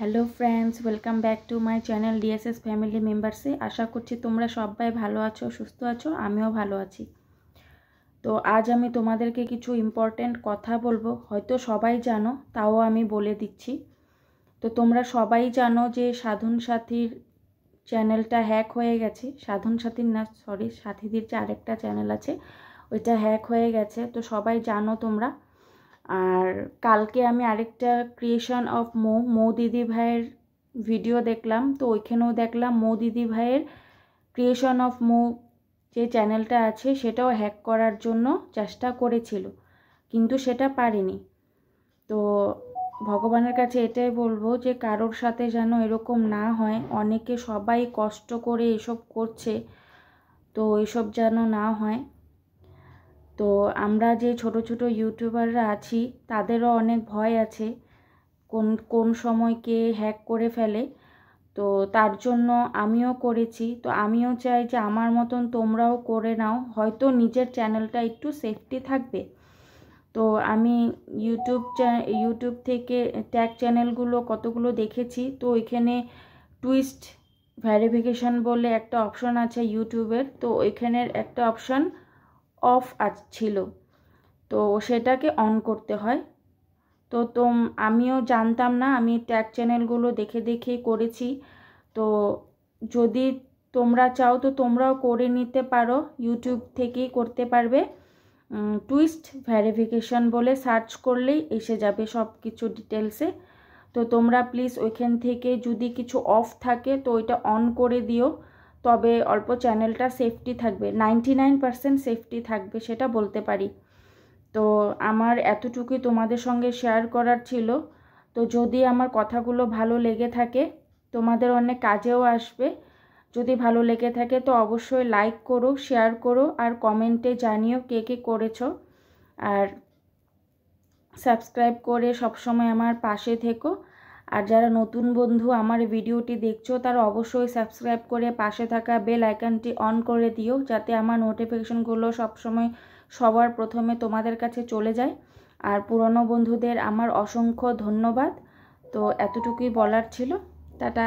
hello friends welcome back to my channel DSS family মেম্বার্সে আশা করছি তোমরা সবাই ভালো আছো সুস্থ আছো আমিও ভালো আছি তো আজ আমি তোমাদেরকে কিছু ইম্পর্ট্যান্ট কথা বলবো হয়তো সবাই জানো তাও আমি বলে দিচ্ছি তো তোমরা সবাই জানো যে সাধন সাথীর চ্যানেলটা হ্যাক হয়ে গেছে সাধন সাথীর না সরি সাথীদের যে আরেকটা চ্যানেল আছে ওইটা হ্যাক হয়ে গেছে তো সবাই জানো তোমরা আর কালকে আমি আরেকটা ক্রিয়েশন অফ মো মো দিদি ভাইয়ের ভিডিও দেখলাম তো ওইখানেও দেখলাম মো দিদি ভাইয়ের ক্রিয়েশন অফ মো যে চ্যানেলটা আছে সেটাও হ্যাক করার জন্য চেষ্টা করেছিল কিন্তু সেটা পারিনি তো ভগবানের কাছে এটাই বলবো যে কারোর সাথে যেন এরকম না হয় অনেকে সবাই কষ্ট করে এসব করছে তো এসব যেন না হয় তো আমরা যে ছোট ছোট ইউটিউবাররা আছি তাদেরও অনেক ভয় আছে কোন কোন সময় কে হ্যাক করে ফেলে তো তার জন্য আমিও করেছি তো আমিও চাই যে আমার মতন তোমরাও করে নাও হয়তো নিজের চ্যানেলটা একটু সেফটি থাকবে তো আমি ইউটিউব ইউটিউব থেকে ট্যাগ চ্যানেলগুলো কতগুলো দেখেছি তো ওইখানে টুইস্ট ভ্যারিফিকেশন বলে একটা অপশন আছে ইউটিউবের তো ওইখানের একটা অপশন অফ ছিল তো সেটাকে অন করতে হয় তো তো আমিও জানতাম না আমি ট্যাগ চ্যানেলগুলো দেখে দেখে করেছি তো যদি তোমরা চাও তো তোমরাও করে নিতে পারো ইউটিউব থেকেই করতে পারবে টুইস্ট ভ্যারিফিকেশন বলে সার্চ করলেই এসে যাবে সব কিছু ডিটেলসে তো তোমরা প্লিজ ওইখান থেকে যদি কিছু অফ থাকে তো ওইটা অন করে দিও তবে অল্প চ্যানেলটা সেফটি থাকবে নাইনটি নাইন সেফটি থাকবে সেটা বলতে পারি তো আমার এতটুকুই তোমাদের সঙ্গে শেয়ার করার ছিল তো যদি আমার কথাগুলো ভালো লেগে থাকে তোমাদের অনেক কাজেও আসবে যদি ভালো লেগে থাকে তো অবশ্যই লাইক করো শেয়ার করো আর কমেন্টে জানিও কে কে করেছ আর সাবস্ক্রাইব করে সবসময় আমার পাশে থেকো আর যারা নতুন বন্ধু আমার ভিডিওটি দেখছো তারা অবশ্যই সাবস্ক্রাইব করে পাশে থাকা বেল আইকনটি অন করে দিও যাতে আমার নোটিফিকেশনগুলো সবসময় সবার প্রথমে তোমাদের কাছে চলে যায় আর পুরনো বন্ধুদের আমার অসংখ্য ধন্যবাদ তো এতটুকুই বলার ছিল টাটা